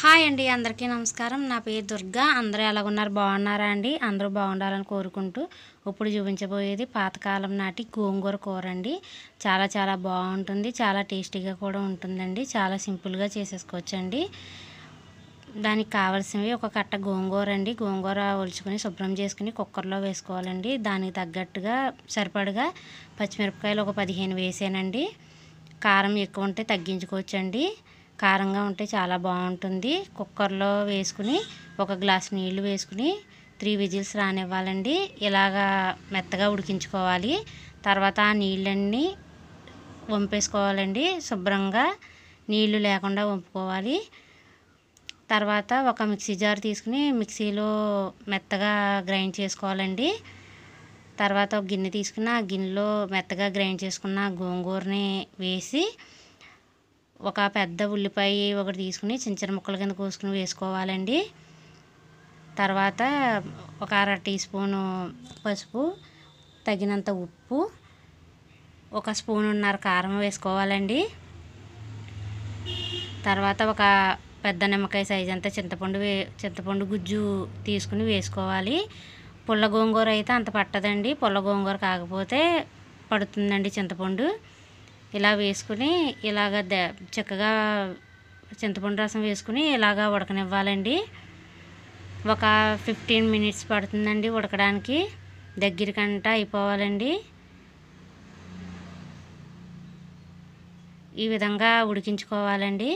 hi అండి అందరికీ నమస్కారం నా పేరు దుర్గా అందరూ ఎలాగున్నారు బాగున్నారా అండి అందరూ బాగుండాలని కోరుకుంటూ ఇప్పుడు చూపించబోయేది పాతకాలం నాటి గోంగూర కూర అండి చాలా చాలా బాగుంటుంది చాలా టేస్టీగా కూడా ఉంటుందండి చాలా సింపుల్గా చేసేసుకోవచ్చు అండి దానికి కావాల్సినవి ఒక కట్ట గోంగూర అండి గోంగూర ఒలుచుకొని శుభ్రం చేసుకుని కుక్కర్లో వేసుకోవాలండి దానికి తగ్గట్టుగా సరిపడగా పచ్చిమిరపకాయలు ఒక పదిహేను వేసానండి కారం ఎక్కువ ఉంటే తగ్గించుకోవచ్చండి కారంగా ఉంటే చాలా బాగుంటుంది కుక్కర్లో వేసుకుని ఒక గ్లాస్ నీళ్లు వేసుకుని త్రీ విజిల్స్ రానివ్వాలండి ఇలాగా మెత్తగా ఉడికించుకోవాలి తర్వాత ఆ నీళ్ళన్నీ వంపేసుకోవాలండి శుభ్రంగా నీళ్లు లేకుండా వంపుకోవాలి తర్వాత ఒక మిక్సీ జార్ తీసుకుని మిక్సీలో మెత్తగా గ్రైండ్ చేసుకోవాలండి తర్వాత ఒక గిన్నె తీసుకుని ఆ గిన్నెలో మెత్తగా గ్రైండ్ చేసుకున్న గోంగూరని వేసి ఒక పెద్ద ఉల్లిపాయ ఒకటి తీసుకుని చిన్న చిన్న ముక్కల కింద కోసుకుని వేసుకోవాలండి తర్వాత ఒక అర టీ స్పూను పసుపు తగినంత ఉప్పు ఒక స్పూనున్నర కారం వేసుకోవాలండి తర్వాత ఒక పెద్ద నిమ్మకాయ సైజ్ అంతా చింతపండు వే చింతపండు గుజ్జు తీసుకుని వేసుకోవాలి పుల్ల గోంగూర అయితే అంత పట్టదండి పుల్ల గోంగూర కాకపోతే పడుతుందండి చింతపండు ఇలా వేసుకుని ఇలాగ చక్కగా చింతపండు రసం వేసుకుని ఇలాగ ఉడకనివ్వాలండి ఒక ఫిఫ్టీన్ మినిట్స్ పడుతుందండి ఉడకడానికి దగ్గరికంట అయిపోవాలండి ఈ విధంగా ఉడికించుకోవాలండి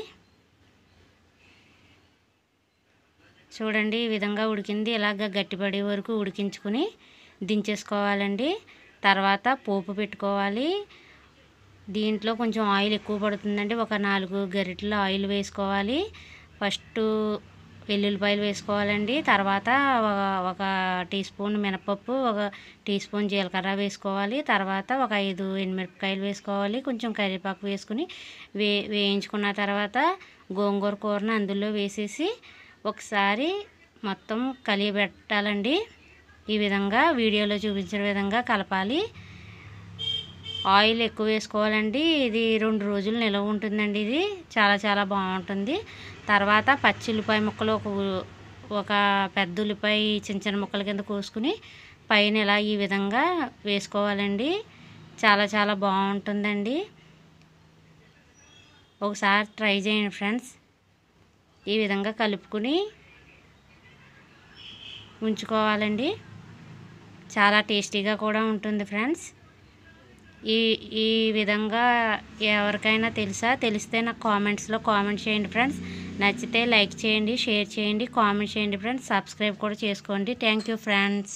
చూడండి ఈ విధంగా ఉడికింది ఇలాగ గట్టిపడే వరకు ఉడికించుకుని దించేసుకోవాలండి తర్వాత పోపు పెట్టుకోవాలి దీంట్లో కొంచెం ఆయిల్ ఎక్కువ పడుతుందండి ఒక నాలుగు గరిటెల ఆయిల్ వేసుకోవాలి ఫస్ట్ వెల్లుల్లిపాయలు వేసుకోవాలండి తర్వాత ఒక టీ స్పూన్ మినపప్పు ఒక టీ స్పూన్ జీలకర్ర వేసుకోవాలి తర్వాత ఒక ఐదు ఎండుమిరపకాయలు వేసుకోవాలి కొంచెం కరివేపాకు వేసుకుని వే వేయించుకున్న తర్వాత గోంగూర కూరను అందులో వేసేసి ఒకసారి మొత్తం కలియబెట్టాలండి ఈ విధంగా వీడియోలో చూపించిన విధంగా కలపాలి ఆయిల్ ఎక్కువ వేసుకోవాలండి ఇది రెండు రోజులు నిలవ ఉంటుందండి ఇది చాలా చాలా బాగుంటుంది తర్వాత పచ్చి ఉల్లిపాయ ముక్కలు ఒక ఒక పెద్ద ఉల్లిపాయ చిన్న చిన్న ముక్కల కింద కోసుకుని పైన ఇలా ఈ విధంగా వేసుకోవాలండి చాలా చాలా బాగుంటుందండి ఒకసారి ట్రై చేయండి ఫ్రెండ్స్ ఈ విధంగా కలుపుకుని ఉంచుకోవాలండి చాలా టేస్టీగా కూడా ఉంటుంది ఫ్రెండ్స్ ఈ ఈ విధంగా ఎవరికైనా తెలుసా తెలిస్తే నాకు కామెంట్స్లో కామెంట్ చేయండి ఫ్రెండ్స్ నచ్చితే లైక్ చేయండి షేర్ చేయండి కామెంట్ చేయండి ఫ్రెండ్స్ సబ్స్క్రైబ్ కూడా చేసుకోండి థ్యాంక్ ఫ్రెండ్స్